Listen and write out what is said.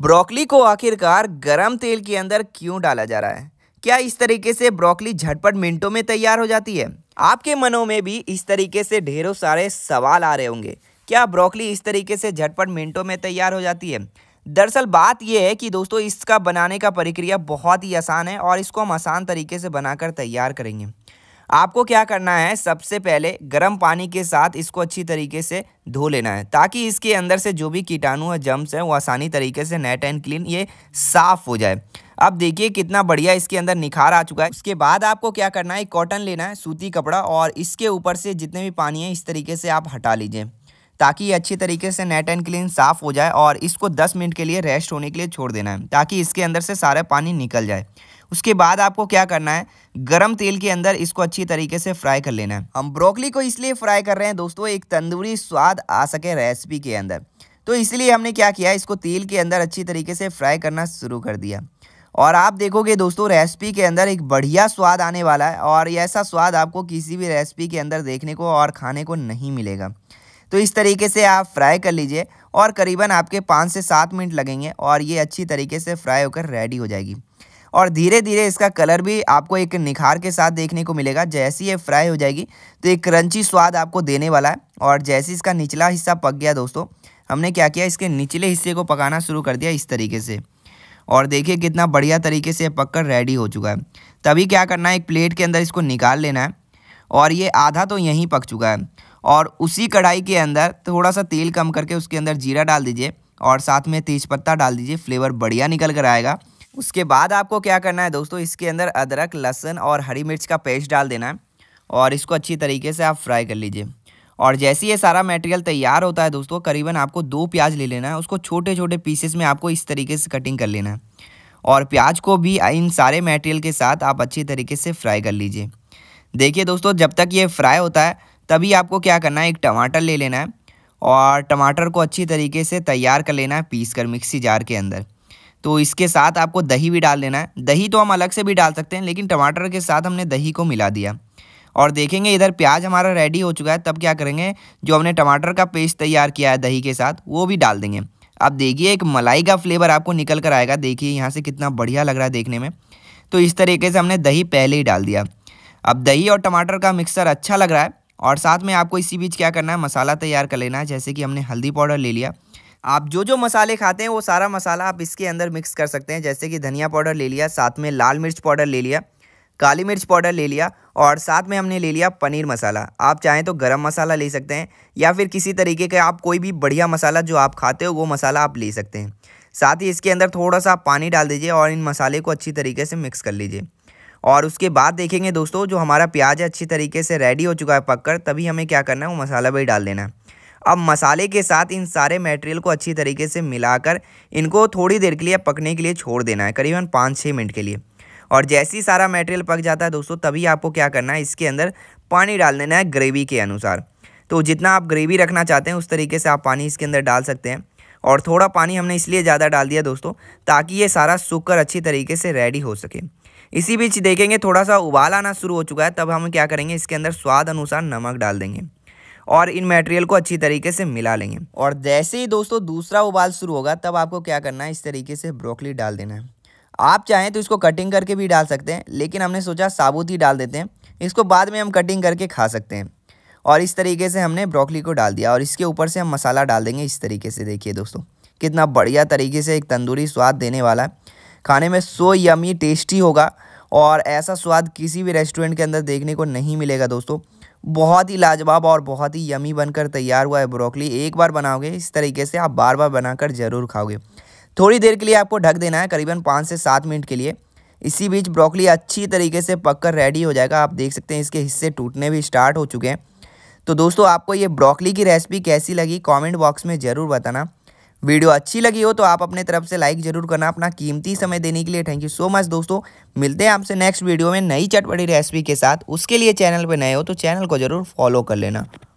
broccoli को आखिरकार गर्म तेल के अंदर क्यों डाला जा रहा है क्या इस तरीके से ब्रोकली झटपट मिनटों में तैयार हो जाती है आपके मनों में भी इस तरीके से ढेरों सारे सवाल आ रहे होंगे क्या ब्रोकली इस तरीके से झटपट मिनटों में तैयार हो जाती है दरअसल बात यह है कि दोस्तों इसका बनाने का प्रक्रिया बहुत ही आसान है और इसको हम आसान तरीके से बनाकर तैयार करेंगे आपको क्या करना है सबसे पहले गर्म पानी के साथ इसको अच्छी तरीके से धो लेना है ताकि इसके अंदर से जो भी कीटाणु और जम्स हैं वो आसानी तरीके से नेट एंड क्लीन ये साफ़ हो जाए अब देखिए कितना बढ़िया इसके अंदर निखार आ चुका है उसके बाद आपको क्या करना है कॉटन लेना है सूती कपड़ा और इसके ऊपर से जितने भी पानी है इस तरीके से आप हटा लीजिए ताकि ये अच्छी तरीके से नेट एंड क्लीन साफ़ हो जाए और इसको 10 मिनट के लिए रेस्ट होने के लिए छोड़ देना है ताकि इसके अंदर से सारा पानी निकल जाए उसके बाद आपको क्या करना है गर्म तेल के अंदर इसको अच्छी तरीके से फ्राई कर लेना है हम ब्रोकली को इसलिए फ्राई कर रहे हैं दोस्तों एक तंदूरी स्वाद आ सके रेसिपी के अंदर तो इसलिए हमने क्या किया इसको तेल के अंदर अच्छी तरीके से फ्राई करना शुरू कर दिया और आप देखोगे दोस्तों रेसिपी के अंदर एक बढ़िया स्वाद आने वाला है और ऐसा स्वाद आपको किसी भी रेसिपी के अंदर देखने को और खाने को नहीं मिलेगा तो इस तरीके से आप फ्राई कर लीजिए और करीबन आपके पाँच से सात मिनट लगेंगे और ये अच्छी तरीके से फ्राई होकर रेडी हो जाएगी और धीरे धीरे इसका कलर भी आपको एक निखार के साथ देखने को मिलेगा जैसी ये फ्राई हो जाएगी तो एक क्रंची स्वाद आपको देने वाला है और जैसे इसका निचला हिस्सा पक गया दोस्तों हमने क्या किया इसके निचले हिस्से को पकाना शुरू कर दिया इस तरीके से और देखिए कितना बढ़िया तरीके से कर रेडी हो चुका है तभी क्या करना है एक प्लेट के अंदर इसको निकाल लेना है और ये आधा तो यहीं पक चुका है और उसी कढ़ाई के अंदर थोड़ा सा तेल कम करके उसके अंदर जीरा डाल दीजिए और साथ में तेज़पत्ता डाल दीजिए फ्लेवर बढ़िया निकल कर आएगा उसके बाद आपको क्या करना है दोस्तों इसके अंदर अदरक लहसुन और हरी मिर्च का पेस्ट डाल देना है और इसको अच्छी तरीके से आप फ्राई कर लीजिए और जैसे ये सारा मटेरियल तैयार होता है दोस्तों करीबन आपको दो प्याज ले लेना है उसको छोटे छोटे पीसेस में आपको इस तरीके से कटिंग कर लेना है और प्याज को भी इन सारे मटेरियल के साथ आप अच्छी तरीके से फ्राई कर लीजिए देखिए दोस्तों जब तक ये फ्राई होता है तभी आपको क्या करना है एक टमाटर ले लेना है और टमाटर को अच्छी तरीके से तैयार कर लेना है पीस कर मिक्सी जार के अंदर तो इसके साथ आपको दही भी डाल देना है दही तो हम अलग से भी डाल सकते हैं लेकिन टमाटर के साथ हमने दही को मिला दिया और देखेंगे इधर प्याज हमारा रेडी हो चुका है तब क्या करेंगे जो हमने टमाटर का पेस्ट तैयार किया है दही के साथ वो भी डाल देंगे अब देखिए एक मलाई का फ्लेवर आपको निकल कर आएगा देखिए यहाँ से कितना बढ़िया लग रहा है देखने में तो इस तरीके से हमने दही पहले ही डाल दिया अब दही और टमाटर का मिक्सर अच्छा लग रहा है और साथ में आपको इसी बीच क्या करना है मसाला तैयार कर लेना है जैसे कि हमने हल्दी पाउडर ले लिया आप जो जो मसाले खाते हैं वो सारा मसाला आप इसके अंदर मिक्स कर सकते हैं जैसे कि धनिया पाउडर ले लिया साथ में लाल मिर्च पाउडर ले लिया काली मिर्च पाउडर ले लिया और साथ में हमने ले लिया पनीर मसाला आप चाहें तो गरम मसाला ले सकते हैं या फिर किसी तरीके का आप कोई भी बढ़िया मसाला जो आप खाते हो वो मसाला आप ले सकते हैं साथ ही इसके अंदर थोड़ा सा पानी डाल दीजिए और इन मसाले को अच्छी तरीके से मिक्स कर लीजिए और उसके बाद देखेंगे दोस्तों जो हमारा प्याज है अच्छी तरीके से रेडी हो चुका है पककर तभी हमें क्या करना है वो मसाला भी डाल देना है अब मसाले के साथ इन सारे मटेरियल को अच्छी तरीके से मिलाकर इनको थोड़ी देर के लिए पकने के लिए छोड़ देना है करीबन पाँच छः मिनट के लिए और जैसे ही सारा मटेरियल पक जाता है दोस्तों तभी आपको क्या करना है इसके अंदर पानी डाल देना है ग्रेवी के अनुसार तो जितना आप ग्रेवी रखना चाहते हैं उस तरीके से आप पानी इसके अंदर डाल सकते हैं और थोड़ा पानी हमने इसलिए ज़्यादा डाल दिया दोस्तों ताकि ये सारा सूख कर अच्छी तरीके से रेडी हो सके इसी बीच देखेंगे थोड़ा सा उबाल आना शुरू हो चुका है तब हम क्या करेंगे इसके अंदर स्वाद अनुसार नमक डाल देंगे और इन मटेरियल को अच्छी तरीके से मिला लेंगे और जैसे ही दोस्तों दूसरा उबाल शुरू होगा तब आपको क्या करना है इस तरीके से ब्रोकली डाल देना है आप चाहें तो इसको कटिंग करके भी डाल सकते हैं लेकिन हमने सोचा साबुत ही डाल देते हैं इसको बाद में हम कटिंग करके खा सकते हैं और इस तरीके से हमने ब्रोकली को डाल दिया और इसके ऊपर से हम मसाला डाल देंगे इस तरीके से देखिए दोस्तों कितना बढ़िया तरीके से एक तंदूरी स्वाद देने वाला है खाने में सो यमी टेस्टी होगा और ऐसा स्वाद किसी भी रेस्टोरेंट के अंदर देखने को नहीं मिलेगा दोस्तों बहुत ही लाजवाब और बहुत ही यमी बनकर तैयार हुआ है ब्रोकली एक बार बनाओगे इस तरीके से आप बार बार बनाकर ज़रूर खाओगे थोड़ी देर के लिए आपको ढक देना है करीबन पाँच से सात मिनट के लिए इसी बीच ब्रोकली अच्छी तरीके से पककर रेडी हो जाएगा आप देख सकते हैं इसके हिस्से टूटने भी स्टार्ट हो चुके हैं तो दोस्तों आपको ये ब्रोकली की रेसिपी कैसी लगी कमेंट बॉक्स में ज़रूर बताना वीडियो अच्छी लगी हो तो आप अपने तरफ से लाइक जरूर करना अपना कीमती समय देने के लिए थैंक यू सो मच दोस्तों मिलते हैं आपसे नेक्स्ट वीडियो में नई चटपटी रेसिपी के साथ उसके लिए चैनल पर नए हो तो चैनल को जरूर फॉलो कर लेना